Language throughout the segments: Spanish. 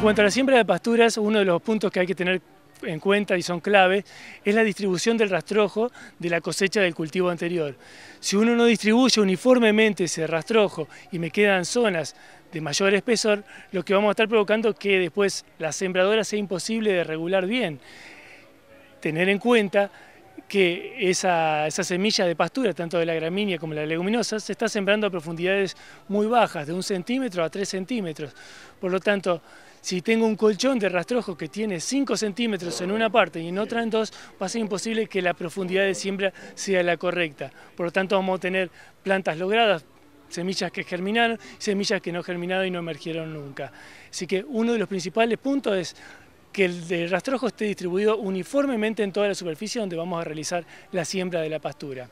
En cuanto a la siembra de pasturas, uno de los puntos que hay que tener en cuenta y son clave, es la distribución del rastrojo de la cosecha del cultivo anterior. Si uno no distribuye uniformemente ese rastrojo y me quedan zonas de mayor espesor, lo que vamos a estar provocando es que después la sembradora sea imposible de regular bien. Tener en cuenta que esa, esa, semilla de pastura, tanto de la gramínea como de la leguminosa, se está sembrando a profundidades muy bajas, de un centímetro a tres centímetros. Por lo tanto, si tengo un colchón de rastrojo que tiene 5 centímetros en una parte y en otra en dos, va a ser imposible que la profundidad de siembra sea la correcta. Por lo tanto, vamos a tener plantas logradas, semillas que germinaron, semillas que no germinaron y no emergieron nunca. Así que uno de los principales puntos es que el rastrojo esté distribuido uniformemente en toda la superficie donde vamos a realizar la siembra de la pastura.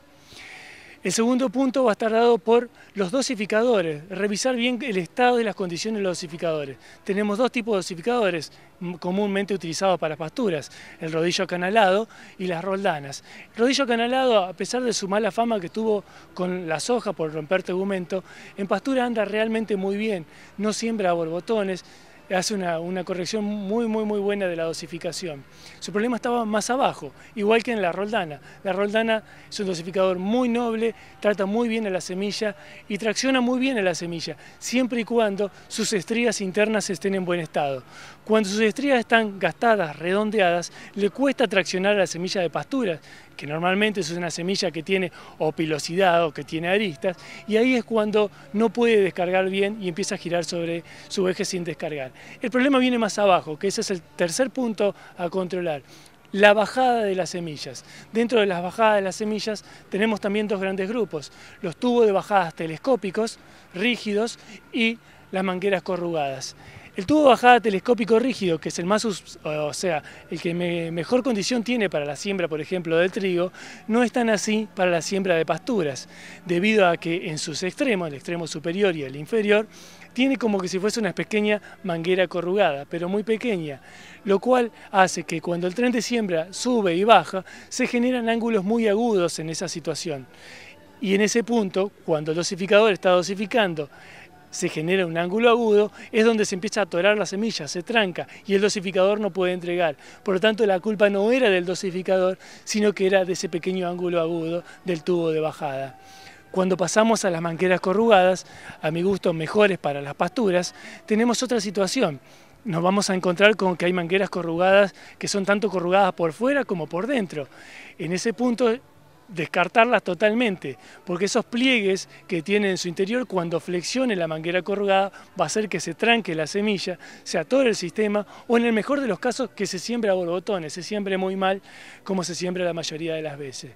El segundo punto va a estar dado por los dosificadores, revisar bien el estado y las condiciones de los dosificadores. Tenemos dos tipos de dosificadores comúnmente utilizados para pasturas, el rodillo acanalado y las roldanas. El rodillo acanalado, a pesar de su mala fama que tuvo con la soja por romper tegumento, en pastura anda realmente muy bien, no siembra borbotones, hace una, corrección muy, muy, muy buena de la dosificación. Su problema estaba más abajo, igual que en la roldana. La roldana es un dosificador muy noble, trata muy bien a la semilla y tracciona muy bien a la semilla, siempre y cuando sus estrías internas estén en buen estado. Cuando sus estrías están gastadas, redondeadas, le cuesta traccionar a la semilla de pastura, que normalmente es una semilla que tiene opilosidad o que tiene aristas, y ahí es cuando no puede descargar bien y empieza a girar sobre su eje sin descargar. El problema viene más abajo, que ese es el tercer punto a controlar. La bajada de las semillas. Dentro de las bajadas de las semillas tenemos también dos grandes grupos, los tubos de bajadas telescópicos, rígidos, y las mangueras corrugadas. El tubo bajada telescópico rígido, que es el más, o sea, el que mejor condición tiene para la siembra, por ejemplo, del trigo, no es tan así para la siembra de pasturas, debido a que en sus extremos, el extremo superior y el inferior, tiene como que si fuese una pequeña manguera corrugada, pero muy pequeña, lo cual hace que cuando el tren de siembra sube y baja, se generan ángulos muy agudos en esa situación. Y en ese punto, cuando el dosificador está dosificando se genera un ángulo agudo, es donde se empieza a atorar la semilla, se tranca y el dosificador no puede entregar. Por lo tanto, la culpa no era del dosificador, sino que era de ese pequeño ángulo agudo del tubo de bajada. Cuando pasamos a las mangueras corrugadas, a mi gusto mejores para las pasturas, tenemos otra situación nos vamos a encontrar con que hay mangueras corrugadas que son tanto corrugadas por fuera como por dentro. En ese punto descartarlas totalmente, porque esos pliegues que tiene en su interior, cuando flexione la manguera corrugada, va a hacer que se tranque la semilla, se atore el sistema, o en el mejor de los casos, que se siembre a borbotones, se siembre muy mal, como se siembra la mayoría de las veces.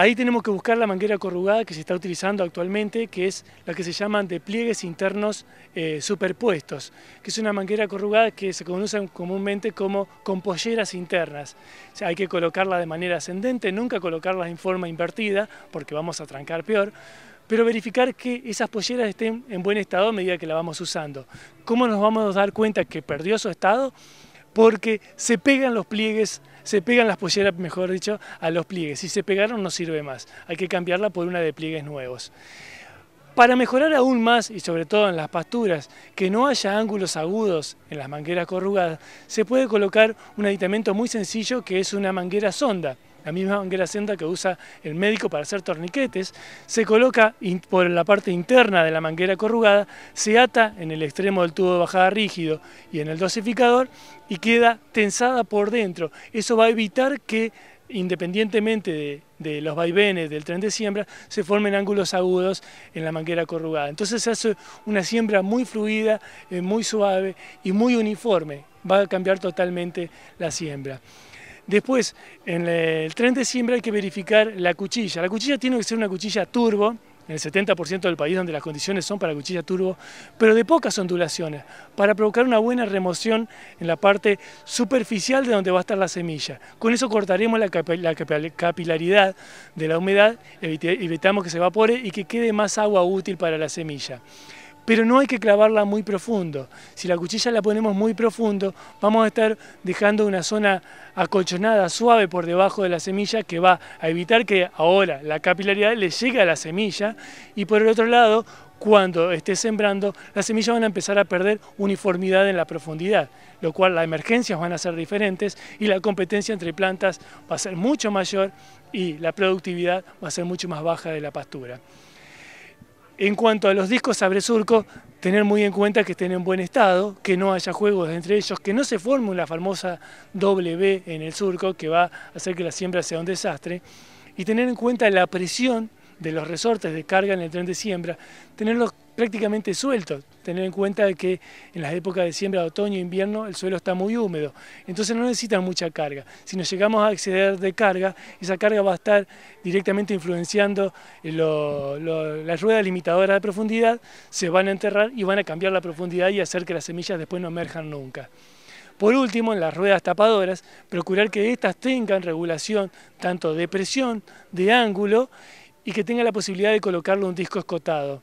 Ahí tenemos que buscar la manguera corrugada que se está utilizando actualmente, que es la que se llaman de pliegues internos eh, superpuestos, que es una manguera corrugada que se conoce comúnmente como compolleras internas. O hay que colocarla de manera ascendente, nunca colocarla en forma invertida, porque vamos a trancar peor, pero verificar que esas polleras estén en buen estado a medida que la vamos usando. ¿Cómo nos vamos a dar cuenta que perdió su estado? porque se pegan los pliegues, se pegan las polleras, mejor dicho, a los pliegues. Si se pegaron no sirve más, hay que cambiarla por una de pliegues nuevos. Para mejorar aún más, y sobre todo en las pasturas, que no haya ángulos agudos en las mangueras corrugadas, se puede colocar un aditamento muy sencillo que es una manguera sonda la misma manguera senda que usa el médico para hacer torniquetes, se coloca por la parte interna de la manguera corrugada, se ata en el extremo del tubo de bajada rígido y en el dosificador y queda tensada por dentro. Eso va a evitar que independientemente de, los vaivenes del tren de siembra, se formen ángulos agudos en la manguera corrugada. Entonces se hace una siembra muy fluida, eh, muy suave y muy uniforme. Va a cambiar totalmente la siembra. Después, en el tren de siembra hay que verificar la cuchilla. La cuchilla tiene que ser una cuchilla turbo, en el 70% del país donde las condiciones son para cuchilla turbo, pero de pocas ondulaciones, para provocar una buena remoción en la parte superficial de donde va a estar la semilla. Con eso cortaremos la, la capilaridad de la humedad, evitamos que se evapore y que quede más agua útil para la semilla pero no hay que clavarla muy profundo. Si la cuchilla la ponemos muy profundo, vamos a estar dejando una zona acolchonada, suave por debajo de la semilla, que va a evitar que ahora la capilaridad le llegue a la semilla, y por el otro lado, cuando esté sembrando, las semillas van a empezar a perder uniformidad en la profundidad, lo cual las emergencias van a ser diferentes y la competencia entre plantas va a ser mucho mayor y la productividad va a ser mucho más baja de la pastura. En cuanto a los discos surco, tener muy en cuenta que estén en buen estado, que no haya juegos entre ellos, que no se forme la famosa B en el surco que va a hacer que la siembra sea un desastre, y tener en cuenta la presión de los resortes de carga en el tren de siembra, tenerlos prácticamente suelto, Tener en cuenta que en las épocas de siembra, otoño e invierno, el suelo está muy húmedo, entonces no necesitan mucha carga. Si nos llegamos a exceder de carga, esa carga va a estar directamente influenciando eh, las ruedas limitadoras de profundidad, se van a enterrar y van a cambiar la profundidad y hacer que las semillas después no emerjan nunca. Por último, en las ruedas tapadoras, procurar que éstas tengan regulación tanto de presión, de ángulo y que tenga la posibilidad de colocarle un disco escotado.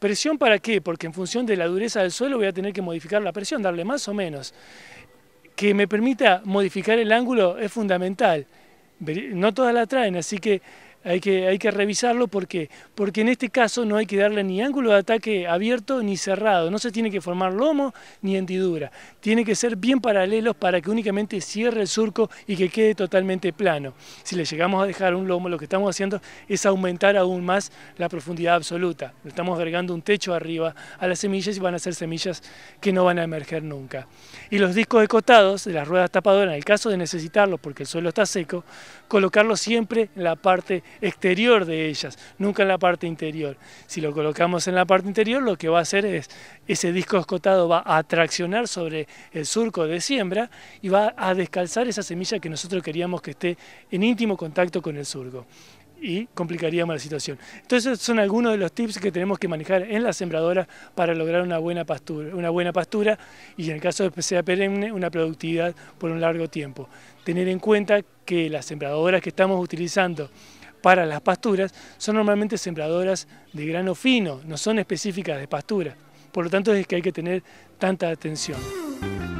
¿Presión para qué? Porque en función de la dureza del suelo voy a tener que modificar la presión, darle más o menos. Que me permita modificar el ángulo es fundamental. No todas la traen, así que hay que, revisarlo porque, porque en este caso no hay que darle ni ángulo de ataque abierto ni cerrado, no se tiene que formar lomo ni hendidura, tiene que ser bien paralelos para que únicamente cierre el surco y que quede totalmente plano. Si le llegamos a dejar un lomo, lo que estamos haciendo es aumentar aún más la profundidad absoluta, le estamos agregando un techo arriba a las semillas y van a ser semillas que no van a emerger nunca. Y los discos de de las ruedas tapadoras, en el caso de necesitarlos porque el suelo está seco, colocarlos siempre en la parte exterior de ellas, nunca en la parte interior. Si lo colocamos en la parte interior, lo que va a hacer es, ese disco escotado va a traccionar sobre el surco de siembra y va a descalzar esa semilla que nosotros queríamos que esté en íntimo contacto con el surco y complicaríamos la situación. Entonces son algunos de los tips que tenemos que manejar en la sembradora para lograr una buena pastura, una buena pastura y en el caso de sea perenne una productividad por un largo tiempo. Tener en cuenta que las sembradoras que estamos utilizando para las pasturas son normalmente sembradoras de grano fino, no son específicas de pastura. Por lo tanto es que hay que tener tanta atención.